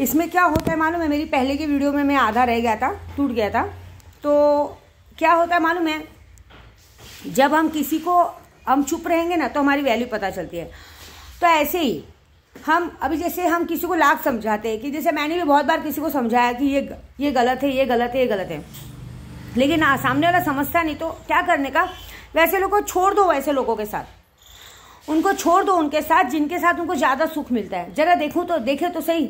इसमें क्या होता है मालूम है मेरी पहले की वीडियो में मैं आधा रह गया था टूट गया था तो क्या होता है मालूम है जब हम किसी को हम चुप रहेंगे ना तो हमारी वैल्यू पता चलती है तो ऐसे ही हम अभी जैसे हम किसी को लाख समझाते हैं कि जैसे मैंने भी बहुत बार किसी को समझाया कि ये ये गलत है ये गलत है ये गलत है लेकिन ना सामने वाला समझता नहीं तो क्या करने का वैसे लोगों को छोड़ दो वैसे लोगों के साथ उनको छोड़ दो उनके साथ जिनके साथ उनको ज़्यादा सुख मिलता है ज़रा देखूँ तो देखे तो सही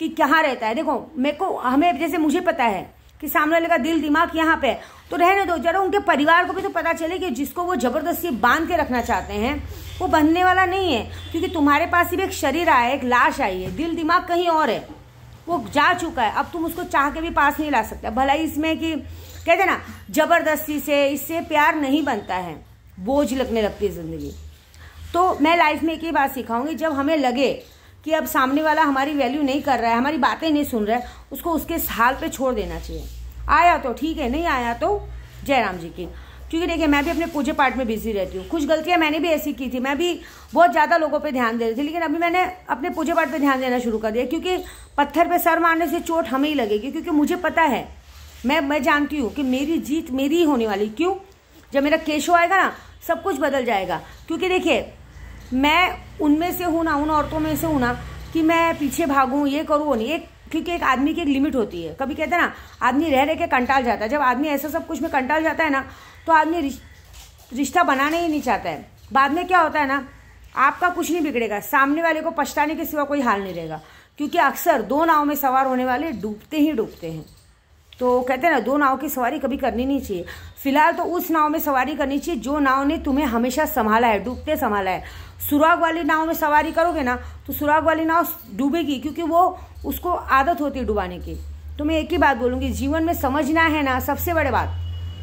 कि कहाँ रहता है देखो मेरे को हमें जैसे मुझे पता है कि सामने वाले का दिल दिमाग यहाँ पे है तो रहने दो जरा उनके परिवार को भी तो पता चले कि जिसको वो ज़बरदस्ती बांध के रखना चाहते हैं वो बंधने वाला नहीं है क्योंकि तुम्हारे पास सिर्फ एक शरीर आया है एक लाश आई है दिल दिमाग कहीं और है वो जा चुका है अब तुम उसको चाह के भी पास नहीं ला सकते भला इसमें कि कहते ना ज़बरदस्ती से इससे प्यार नहीं बनता है बोझ लगने लगती है ज़िंदगी तो मैं लाइफ में एक ही बात सिखाऊंगी जब हमें लगे कि अब सामने वाला हमारी वैल्यू नहीं कर रहा है हमारी बातें नहीं सुन रहा है उसको उसके हाल पे छोड़ देना चाहिए आया तो ठीक है नहीं आया तो जयराम जी की क्योंकि देखिए मैं भी अपने पूजा पाठ में बिजी रहती हूँ कुछ गलतियाँ मैंने भी ऐसी की थी मैं भी बहुत ज़्यादा लोगों पे ध्यान दे रही थी लेकिन अभी मैंने अपने पूजा पाठ पे ध्यान देना शुरू कर दिया क्योंकि पत्थर पे सर मारने से चोट हमें ही लगेगी क्योंकि मुझे पता है मैं मैं जानती हूँ कि मेरी जीत मेरी ही होने वाली क्यों जब मेरा केशो आएगा ना सब कुछ बदल जाएगा क्योंकि देखिए मैं उनमें से हूँ ना उन औरतों में से हूँ ना कि मैं पीछे भागूँ ये करूँ वो नहीं एक क्योंकि एक आदमी की एक लिमिट होती है कभी कहते हैं ना आदमी रह रह के कंटाल जाता है जब आदमी ऐसा सब कुछ में कंटाल जाता है ना तो आदमी रिश्ता बनाना ही नहीं चाहता है बाद में क्या होता है ना आपका कुछ नहीं बिगड़ेगा सामने वाले को पछताने के सिवा कोई हाल नहीं रहेगा क्योंकि अक्सर दो नाव में सवार होने वाले डूबते ही डूबते हैं तो कहते हैं ना दो नाव की सवारी कभी करनी नहीं चाहिए फिलहाल तो उस नाव में सवारी करनी चाहिए जो नाव ने तुम्हें हमेशा संभाला है डूबते संभाला है सुराग वाली नाव में सवारी करोगे ना तो सुराग वाली नाव डूबेगी क्योंकि वो उसको आदत होती है डुबाने की तो मैं एक ही बात बोलूँगी जीवन में समझना है ना सबसे बड़े बात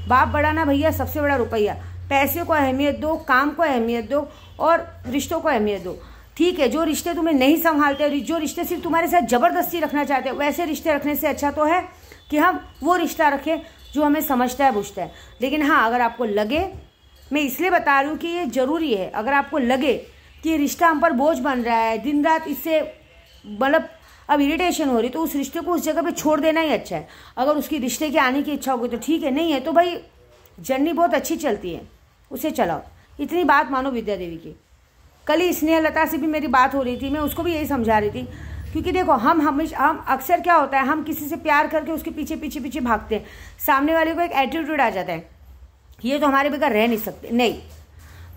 बाप बढ़ाना भैया सबसे बड़ा रुपया पैसे को अहमियत दो काम को अहमियत दो और रिश्तों को अहमियत दो ठीक है जो रिश्ते तुम्हें नहीं संभालते जो रिश्ते सिर्फ तुम्हारे साथ ज़बरदस्ती रखना चाहते हो वैसे रिश्ते रखने से अच्छा तो है कि हम हाँ, वो रिश्ता रखें जो हमें समझता है बुझता है लेकिन हाँ अगर आपको लगे मैं इसलिए बता रही हूँ कि ये ज़रूरी है अगर आपको लगे कि रिश्ता हम पर बोझ बन रहा है दिन रात इससे मतलब अब इरिटेशन हो रही तो उस रिश्ते को उस जगह पे छोड़ देना ही अच्छा है अगर उसकी रिश्ते के आने की इच्छा होगी तो ठीक है नहीं है तो भाई जर्नी बहुत अच्छी चलती है उसे चलाओ इतनी बात मानो विद्या देवी की कल ही स्नेहलता से भी मेरी बात हो रही थी मैं उसको भी यही समझा रही थी क्योंकि देखो हम हमेशा हम अक्सर क्या होता है हम किसी से प्यार करके उसके पीछे पीछे पीछे भागते हैं सामने वाले को एक एटीट्यूड आ जाता है ये तो हमारे बगैर रह नहीं सकते नहीं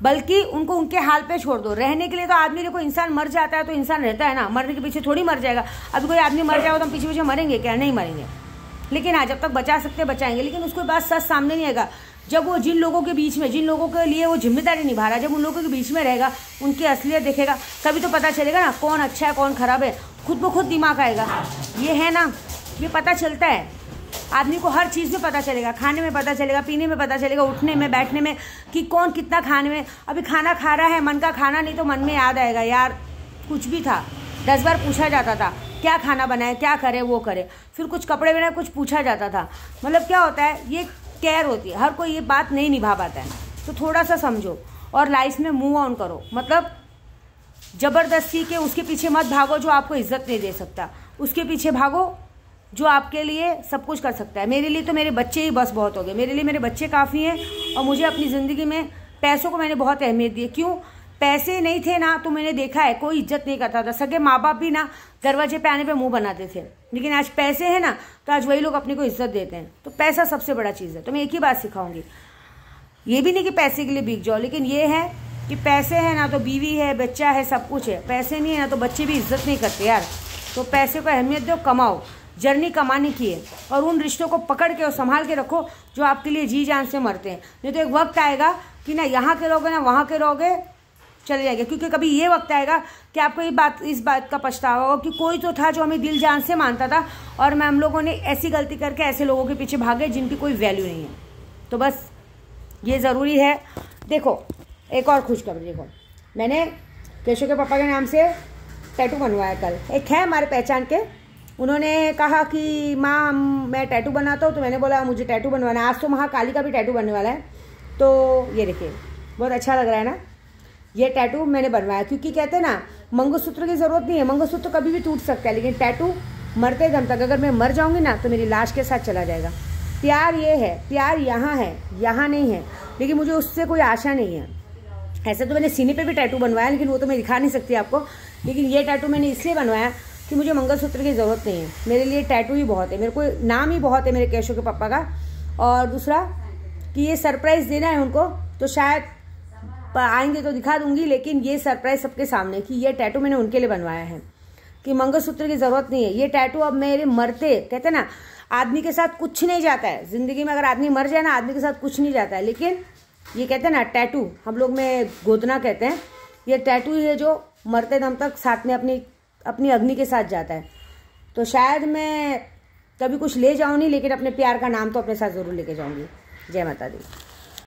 बल्कि उनको उनके हाल पे छोड़ दो रहने के लिए तो आदमी देखो इंसान मर जाता है तो इंसान रहता है ना मरने के पीछे थोड़ी मर जाएगा अभी कोई आदमी मर जाएगा तो हम पीछे पीछे मरेंगे क्या नहीं मरेंगे लेकिन हाँ जब तक बचा सकते बचाएंगे लेकिन उसको बात सच सामने नहीं आएगा जब वो जिन लोगों के बीच में जिन लोगों के लिए वो जिम्मेदारी निभा रहा है जब उन लोगों के बीच में रहेगा उनकी असलियत देखेगा तभी तो पता चलेगा ना कौन अच्छा है कौन ख़राब है खुद ब खुद दिमाग आएगा ये है ना ये पता चलता है आदमी को हर चीज़ में पता चलेगा खाने में पता चलेगा पीने में पता चलेगा उठने में बैठने में कि कौन कितना खाने में अभी खाना खा रहा है मन का खाना नहीं तो मन में याद आएगा यार कुछ भी था दस बार पूछा जाता था क्या खाना बनाए क्या करे वो करे फिर कुछ कपड़े बनाए कुछ पूछा जाता था मतलब क्या होता है ये केयर होती है हर कोई ये बात नहीं निभा पाता है तो थोड़ा सा समझो और लाइफ में मूव ऑन करो मतलब ज़बरदस्ती के उसके पीछे मत भागो जो आपको इज्जत नहीं दे सकता उसके पीछे भागो जो आपके लिए सब कुछ कर सकता है मेरे लिए तो मेरे बच्चे ही बस बहुत हो गए मेरे लिए मेरे बच्चे काफ़ी हैं और मुझे अपनी ज़िंदगी में पैसों को मैंने बहुत अहमियत दी क्यों पैसे नहीं थे ना तो मैंने देखा है कोई इज्जत नहीं करता था सगे माँ बाप भी ना दरवाजे पे आने पे मुंह बनाते थे लेकिन आज पैसे हैं ना तो आज वही लोग अपने को इज्जत देते हैं तो पैसा सबसे बड़ा चीज़ है तो मैं एक ही बात सिखाऊंगी ये भी नहीं कि पैसे के लिए बिक जाओ लेकिन ये है कि पैसे है ना तो बीवी है बच्चा है सब कुछ है पैसे नहीं है ना तो बच्चे भी इज्जत नहीं करते यार तो पैसे को अहमियत दो कमाओ जर्नी कमाने की है और उन रिश्तों को पकड़ के और संभाल के रखो जो आपके लिए जी जान से मरते हैं नहीं तो एक वक्त आएगा कि ना यहाँ के रहोगे ना वहाँ के रहोगे चले जाएंगे क्योंकि कभी ये वक्त आएगा कि आपको ये बात इस बात का पछतावा होगा कि कोई तो था जो हमें दिल जान से मानता था और मैं हम लोगों ने ऐसी गलती करके ऐसे लोगों के पीछे भागे जिनकी कोई वैल्यू नहीं है तो बस ये ज़रूरी है देखो एक और खुशखबरी देखो मैंने केशव के पापा के नाम से टैटू बनवाया कल एक है हमारे पहचान के उन्होंने कहा कि माँ मैं टैटू बनाता हूँ तो मैंने बोला मुझे टैटू बनवाना है आज तो महाकाली का भी टैटू बनने वाला है तो ये देखिए बहुत अच्छा लग रहा है ना ये टैटू मैंने बनवाया क्योंकि कहते हैं ना मंगलसूत्र की ज़रूरत नहीं है मंगलसूत्र कभी भी टूट सकता है लेकिन टैटू मरते दम तक अगर मैं मर जाऊँगी ना तो मेरी लाश के साथ चला जाएगा प्यार ये है प्यार यहाँ है यहाँ नहीं है लेकिन मुझे उससे कोई आशा नहीं है ऐसे तो मैंने सीने पे भी टैटू बनवाया लेकिन वो तो मैं दिखा नहीं सकती आपको लेकिन ये टैटू मैंने इसलिए बनवाया कि मुझे मंगलसूत्र की ज़रूरत नहीं है मेरे लिए टैटू ही बहुत है मेरे को नाम ही बहुत है मेरे केशव के पापा का और दूसरा कि ये सरप्राइज़ देना है उनको तो शायद आएंगे तो दिखा दूंगी लेकिन ये सरप्राइज सबके सामने कि ये टैटू मैंने उनके लिए बनवाया है कि मंगलसूत्र की ज़रूरत नहीं है ये टैटू अब मेरे मरते कहते ना आदमी के साथ कुछ नहीं जाता है ज़िंदगी में अगर आदमी मर जाए ना आदमी के साथ कुछ नहीं जाता है लेकिन ये कहते हैं ना टैटू हम लोग में गोदना कहते हैं ये टैटू ही है जो मरते दम तक साथ में अपनी अपनी अग्नि के साथ जाता है तो शायद मैं कभी कुछ ले जाऊँ नहीं लेकिन अपने प्यार का नाम तो अपने साथ ज़रूर लेके जाऊँगी जय माता दी